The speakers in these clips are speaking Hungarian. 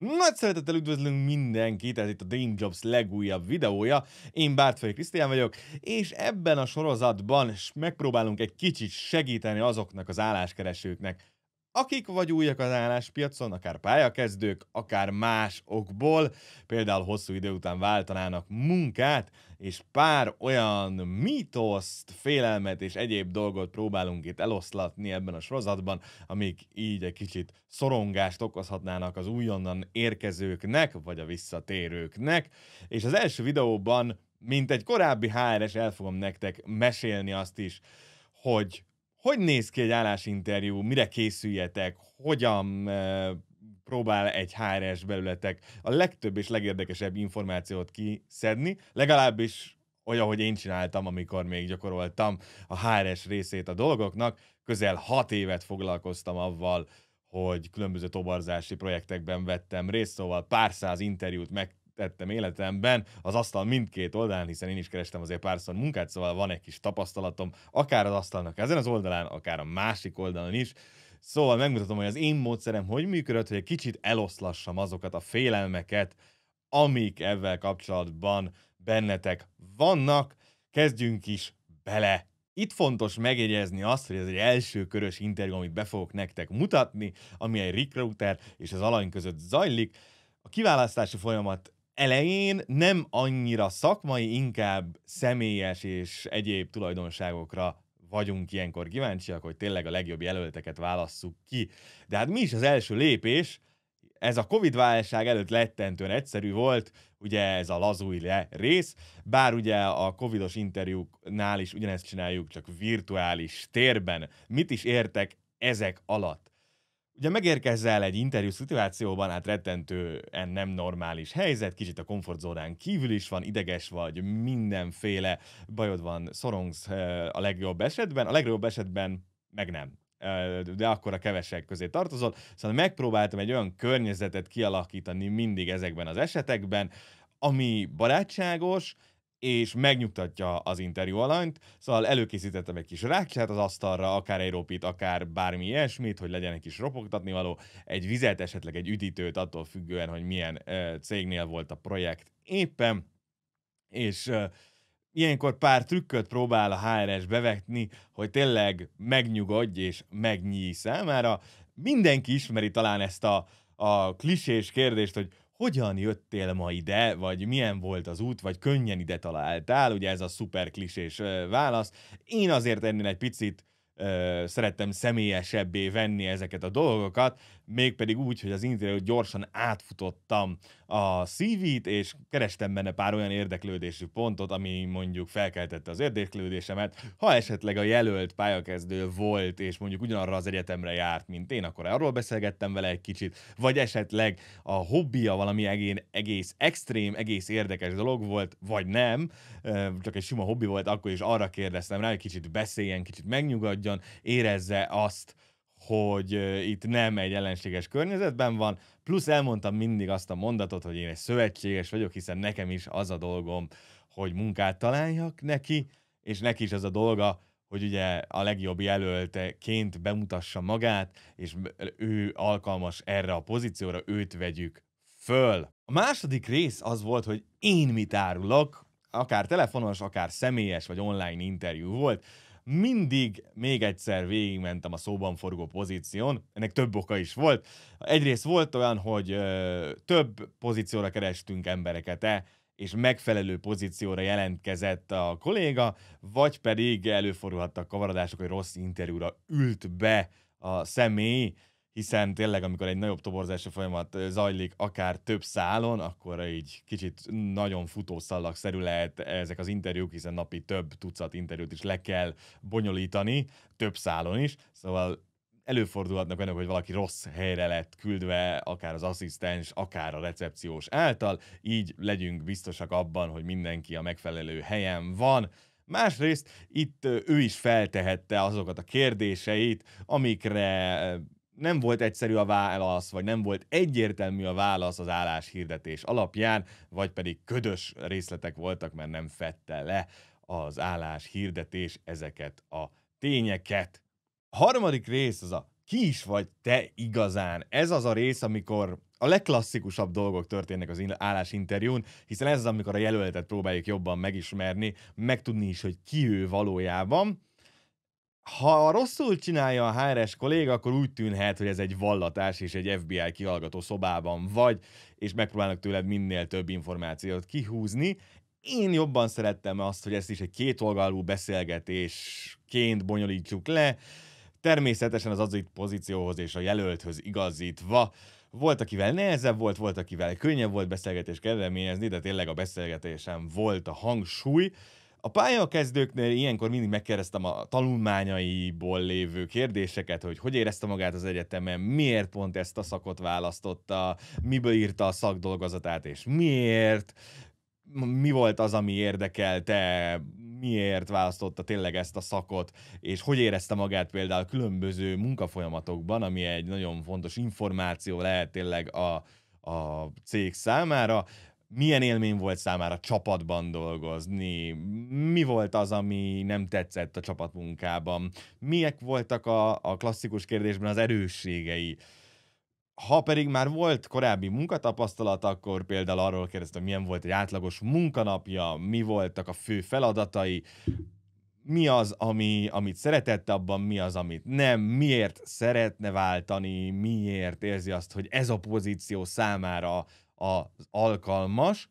Nagy szeretettel üdvözlünk mindenkit, ez itt a Dream Jobs legújabb videója. Én Bártfai Krisztián vagyok, és ebben a sorozatban megpróbálunk egy kicsit segíteni azoknak az álláskeresőknek, akik vagy újak az álláspiacon, akár pályakezdők, akár más okból, például hosszú idő után váltanának munkát, és pár olyan mítoszt, félelmet és egyéb dolgot próbálunk itt eloszlatni ebben a sorozatban, amik így egy kicsit szorongást okozhatnának az újonnan érkezőknek, vagy a visszatérőknek. És az első videóban, mint egy korábbi HRS, el fogom nektek mesélni azt is, hogy hogy néz ki egy állásinterjú, mire készüljetek, hogyan e, próbál egy HRS belületek a legtöbb és legérdekesebb információt kiszedni, legalábbis olyan, hogy én csináltam, amikor még gyakoroltam a HRS részét a dolgoknak, közel hat évet foglalkoztam avval, hogy különböző toborzási projektekben vettem részt, szóval pár száz interjút meg tettem életemben az asztal mindkét oldalán, hiszen én is kerestem azért párszor munkát, szóval van egy kis tapasztalatom, akár az asztalnak ezen az oldalán, akár a másik oldalon is. Szóval megmutatom, hogy az én módszerem hogy működött, hogy egy kicsit eloszlassam azokat a félelmeket, amik ezzel kapcsolatban bennetek vannak. Kezdjünk is bele itt fontos megjegyezni azt, hogy ez egy első körös interjú, amit be fogok nektek mutatni, ami egy recruiter és az alany között zajlik. A kiválasztási folyamat elején nem annyira szakmai, inkább személyes és egyéb tulajdonságokra vagyunk ilyenkor kíváncsiak, hogy tényleg a legjobb jelölteket válasszuk ki. De hát mi is az első lépés? Ez a Covid-válság előtt lettentően egyszerű volt, ugye ez a lazulj le rész, bár ugye a covidos interjúknál is ugyanezt csináljuk, csak virtuális térben. Mit is értek ezek alatt? Ugye megérkezzel egy interjú szituációban, hát rettentően nem normális helyzet, kicsit a komfortzónán kívül is van, ideges vagy, mindenféle bajod van, szorongsz a legjobb esetben, a legjobb esetben meg nem de akkor a kevesek közé tartozol. Szóval megpróbáltam egy olyan környezetet kialakítani mindig ezekben az esetekben, ami barátságos, és megnyugtatja az interjú alanyt, szóval előkészítettem egy kis rákcsát az asztalra, akár egy ropit, akár bármi ilyesmit, hogy legyen egy kis ropogtatni való, egy vizet, esetleg egy üdítőt, attól függően, hogy milyen ö, cégnél volt a projekt éppen, és ö, ilyenkor pár trükköt próbál a HRS bevetni, hogy tényleg megnyugodj és megnyíj számára. Mindenki ismeri talán ezt a, a klisés kérdést, hogy hogyan jöttél ma ide, vagy milyen volt az út, vagy könnyen ide találtál, ugye ez a szuper klisés válasz. Én azért ennél egy picit ö, szerettem személyesebbé venni ezeket a dolgokat, mégpedig úgy, hogy az interjút gyorsan átfutottam a CV-t, és kerestem benne pár olyan érdeklődésű pontot, ami mondjuk felkeltette az érdeklődésemet. Ha esetleg a jelölt pályakezdő volt, és mondjuk ugyanarra az egyetemre járt, mint én, akkor arról beszélgettem vele egy kicsit, vagy esetleg a hobbija valami egén, egész extrém, egész érdekes dolog volt, vagy nem, csak egy sima hobbi volt, akkor is arra kérdeztem rá, hogy kicsit beszéljen, kicsit megnyugodjon, érezze azt, hogy itt nem egy ellenséges környezetben van, plusz elmondtam mindig azt a mondatot, hogy én egy szövetséges vagyok, hiszen nekem is az a dolgom, hogy munkát találjak neki, és neki is az a dolga, hogy ugye a legjobb jelölteként bemutassa magát, és ő alkalmas erre a pozícióra, őt vegyük föl. A második rész az volt, hogy én mit árulok, akár telefonos, akár személyes vagy online interjú volt, mindig még egyszer végigmentem a szóban forgó pozíción, ennek több oka is volt. Egyrészt volt olyan, hogy ö, több pozícióra kerestünk embereket, -e, és megfelelő pozícióra jelentkezett a kolléga, vagy pedig előfordulhattak kavaradások, hogy rossz interjúra ült be a személy, hiszen tényleg, amikor egy nagyobb toborzási folyamat zajlik, akár több szálon, akkor így kicsit nagyon futószallagszerű lehet ezek az interjúk, hiszen napi több tucat interjút is le kell bonyolítani, több szálon is, szóval előfordulhatnak olyanok, hogy valaki rossz helyre lett küldve, akár az asszisztens, akár a recepciós által, így legyünk biztosak abban, hogy mindenki a megfelelő helyen van, Másrészt itt ő is feltehette azokat a kérdéseit, amikre nem volt egyszerű a válasz, vagy nem volt egyértelmű a válasz az álláshirdetés alapján, vagy pedig ködös részletek voltak, mert nem fette le az álláshirdetés ezeket a tényeket. A harmadik rész az a ki is vagy te igazán. Ez az a rész, amikor a legklasszikusabb dolgok történnek az állásinterjún, hiszen ez az, amikor a jelöltet próbáljuk jobban megismerni, megtudni is, hogy ki ő valójában ha rosszul csinálja a HRS kolléga, akkor úgy tűnhet, hogy ez egy vallatás és egy FBI kihallgató szobában vagy, és megpróbálnak tőled minél több információt kihúzni. Én jobban szerettem azt, hogy ezt is egy kétolgalú beszélgetésként bonyolítsuk le, természetesen az adott pozícióhoz és a jelölthöz igazítva. Volt, akivel nehezebb volt, volt, akivel könnyebb volt beszélgetés kezdeményezni, de tényleg a beszélgetésen volt a hangsúly. A pályakezdőknél ilyenkor mindig megkérdeztem a tanulmányaiból lévő kérdéseket, hogy hogy érezte magát az egyetemen, miért pont ezt a szakot választotta, miből írta a szakdolgozatát, és miért, mi volt az, ami érdekelte, miért választotta tényleg ezt a szakot, és hogy érezte magát például különböző munkafolyamatokban, ami egy nagyon fontos információ lehet tényleg a, a cég számára, milyen élmény volt számára csapatban dolgozni, mi volt az, ami nem tetszett a csapatmunkában, Milyek voltak a, a klasszikus kérdésben az erősségei. Ha pedig már volt korábbi munkatapasztalat, akkor például arról kérdeztem, milyen volt egy átlagos munkanapja, mi voltak a fő feladatai, mi az, ami, amit szeretett abban, mi az, amit nem, miért szeretne váltani, miért érzi azt, hogy ez a pozíció számára az alkalmas,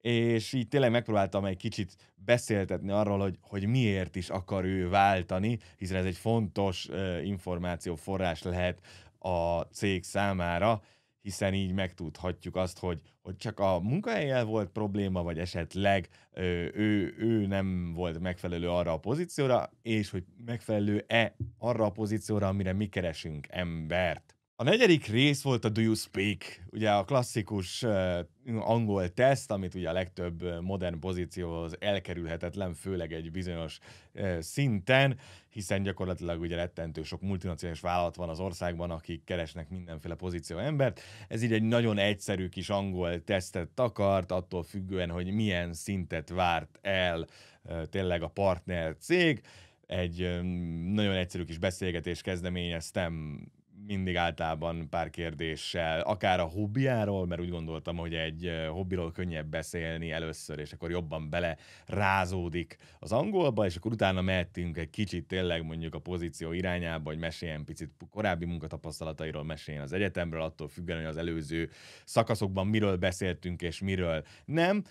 és így tényleg megpróbáltam egy kicsit beszéltetni arról, hogy, hogy miért is akar ő váltani, hiszen ez egy fontos uh, információforrás lehet a cég számára, hiszen így megtudhatjuk azt, hogy, hogy csak a munkahelyel volt probléma, vagy esetleg ö, ő, ő nem volt megfelelő arra a pozícióra, és hogy megfelelő-e arra a pozícióra, amire mi keresünk embert. A negyedik rész volt a Do You Speak, ugye a klasszikus uh, angol teszt, amit ugye a legtöbb eh, modern pozícióhoz elkerülhetetlen, főleg egy bizonyos uh, szinten, hiszen gyakorlatilag ugye rettentő sok multinacionális vállalat van az országban, akik keresnek mindenféle pozíció embert. Ez így egy nagyon egyszerű kis angol tesztet takart, attól függően, hogy milyen szintet várt el uh, tényleg a partner cég. Egy um, nagyon egyszerű kis beszélgetést kezdeményeztem mindig általában pár kérdéssel, akár a hobbiáról, mert úgy gondoltam, hogy egy hobbiról könnyebb beszélni először, és akkor jobban bele rázódik az angolba, és akkor utána mehetünk egy kicsit tényleg mondjuk a pozíció irányába, hogy meséljen picit korábbi munkatapasztalatairól, meséljen az egyetemről, attól függően, hogy az előző szakaszokban miről beszéltünk és miről nem.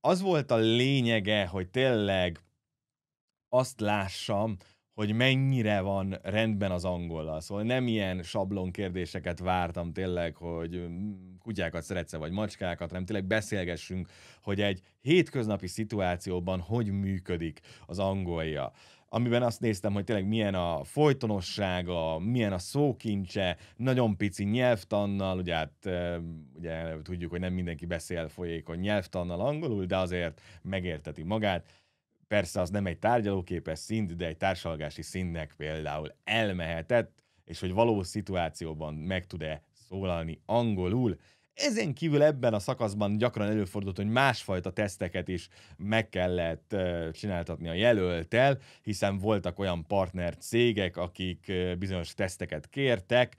Az volt a lényege, hogy tényleg azt lássam, hogy mennyire van rendben az angollal. Szóval nem ilyen sablon kérdéseket vártam tényleg, hogy mm, kutyákat szeretsz vagy macskákat, hanem tényleg beszélgessünk, hogy egy hétköznapi szituációban hogy működik az angolja amiben azt néztem, hogy tényleg milyen a folytonossága, milyen a szókincse, nagyon pici nyelvtannal, ugye hát ugye tudjuk, hogy nem mindenki beszél folyékony nyelvtannal angolul, de azért megérteti magát Persze az nem egy tárgyalóképes szint, de egy társalgási szintnek például elmehetett, és hogy való szituációban meg tud-e szólalni angolul. Ezen kívül ebben a szakaszban gyakran előfordult, hogy másfajta teszteket is meg kellett csináltatni a jelöltel, hiszen voltak olyan partner cégek, akik bizonyos teszteket kértek,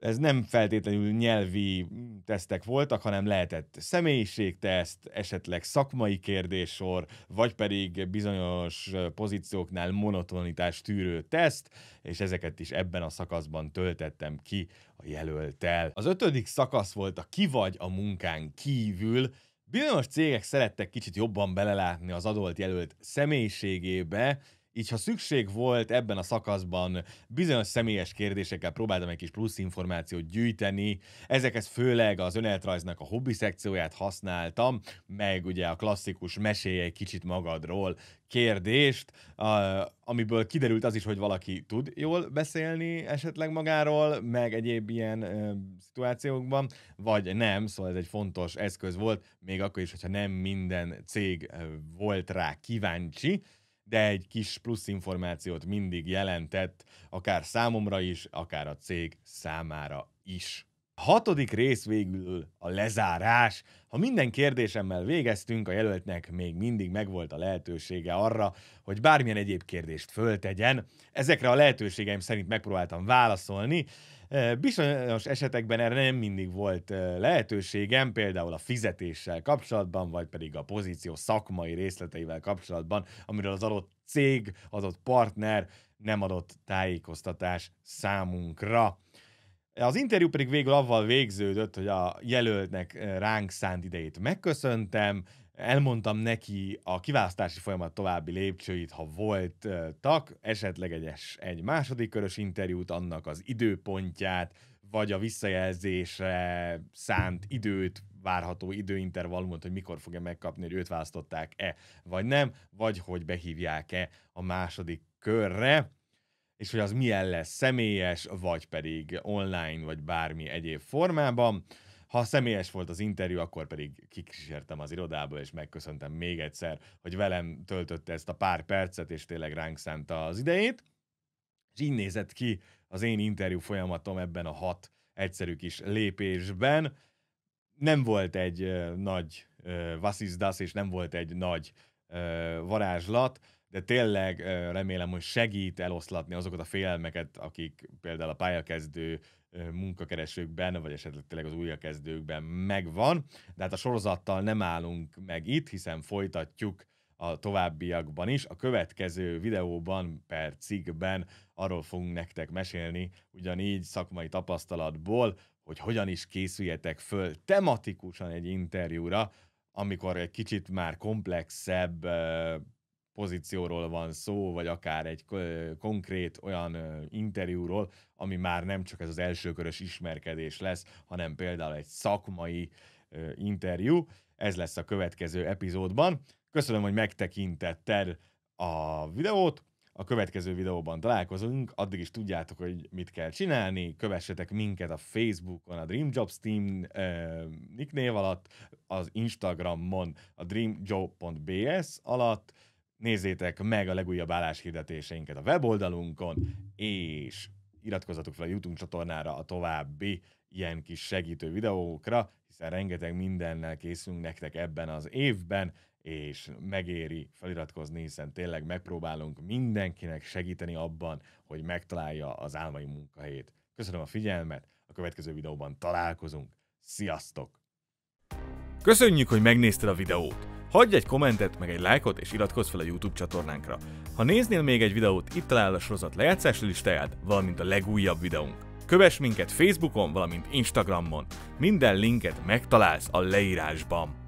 ez nem feltétlenül nyelvi tesztek voltak, hanem lehetett személyiségteszt, esetleg szakmai kérdéssor, vagy pedig bizonyos pozícióknál monotonitás tűrő teszt, és ezeket is ebben a szakaszban töltettem ki a jelöltel. Az ötödik szakasz volt a ki vagy a munkán kívül, Bizonyos cégek szerettek kicsit jobban belelátni az adott jelölt személyiségébe, így ha szükség volt ebben a szakaszban bizonyos személyes kérdésekkel próbáltam egy kis plusz információt gyűjteni, ezekhez főleg az önéletrajznak a hobbi szekcióját használtam, meg ugye a klasszikus meséje egy kicsit magadról kérdést, amiből kiderült az is, hogy valaki tud jól beszélni esetleg magáról, meg egyéb ilyen ö, szituációkban, vagy nem, szóval ez egy fontos eszköz volt, még akkor is, hogyha nem minden cég volt rá kíváncsi, de egy kis plusz információt mindig jelentett, akár számomra is, akár a cég számára is. Hatodik rész végül a lezárás. Ha minden kérdésemmel végeztünk, a jelöltnek még mindig megvolt a lehetősége arra, hogy bármilyen egyéb kérdést föltegyen. Ezekre a lehetőségeim szerint megpróbáltam válaszolni. Bizonyos esetekben erre nem mindig volt lehetőségem, például a fizetéssel kapcsolatban, vagy pedig a pozíció szakmai részleteivel kapcsolatban, amiről az adott cég, az adott partner nem adott tájékoztatás számunkra. Az interjú pedig végül avval végződött, hogy a jelöltnek eh, ránk szánt idejét megköszöntem, elmondtam neki a kiválasztási folyamat további lépcsőit, ha volt tak, esetleg egy, egy második körös interjút, annak az időpontját, vagy a visszajelzésre szánt időt, várható időintervallumot, hogy mikor fogja megkapni, hogy őt választották-e, vagy nem, vagy hogy behívják-e a második körre és hogy az milyen lesz személyes, vagy pedig online, vagy bármi egyéb formában. Ha személyes volt az interjú, akkor pedig kikísértem az irodába, és megköszöntem még egyszer, hogy velem töltötte ezt a pár percet, és tényleg ránk szánta az idejét. És így nézett ki az én interjú folyamatom ebben a hat egyszerű kis lépésben. Nem volt egy nagy vasszizdasz, és nem volt egy nagy varázslat, de tényleg remélem, hogy segít eloszlatni azokat a félelmeket, akik például a pályakezdő munkakeresőkben, vagy esetleg tényleg az újrakezdőkben megvan, de hát a sorozattal nem állunk meg itt, hiszen folytatjuk a továbbiakban is. A következő videóban per cikkben arról fogunk nektek mesélni, ugyanígy szakmai tapasztalatból, hogy hogyan is készüljetek föl tematikusan egy interjúra, amikor egy kicsit már komplexebb pozícióról van szó, vagy akár egy konkrét olyan interjúról, ami már nem csak ez az elsőkörös ismerkedés lesz, hanem például egy szakmai interjú. Ez lesz a következő epizódban. Köszönöm, hogy megtekintetted a videót, a következő videóban találkozunk, addig is tudjátok, hogy mit kell csinálni, kövessetek minket a Facebookon, a Dream Jobs Team eh, név alatt, az Instagramon a dreamjob.bs alatt, nézzétek meg a legújabb álláshirdetéseinket a weboldalunkon, és iratkozzatok fel a YouTube csatornára a további ilyen kis segítő videókra, hiszen rengeteg mindennel készülünk nektek ebben az évben, és megéri feliratkozni, hiszen tényleg megpróbálunk mindenkinek segíteni abban, hogy megtalálja az álmai munkahelyét. Köszönöm a figyelmet, a következő videóban találkozunk. Sziasztok! Köszönjük, hogy megnézted a videót! Hagyj egy kommentet, meg egy lájkot, és iratkozz fel a YouTube csatornánkra. Ha néznél még egy videót, itt találod a sorozat lejátszási listáját, valamint a legújabb videónk. Kövess minket Facebookon, valamint Instagramon. Minden linket megtalálsz a leírásban.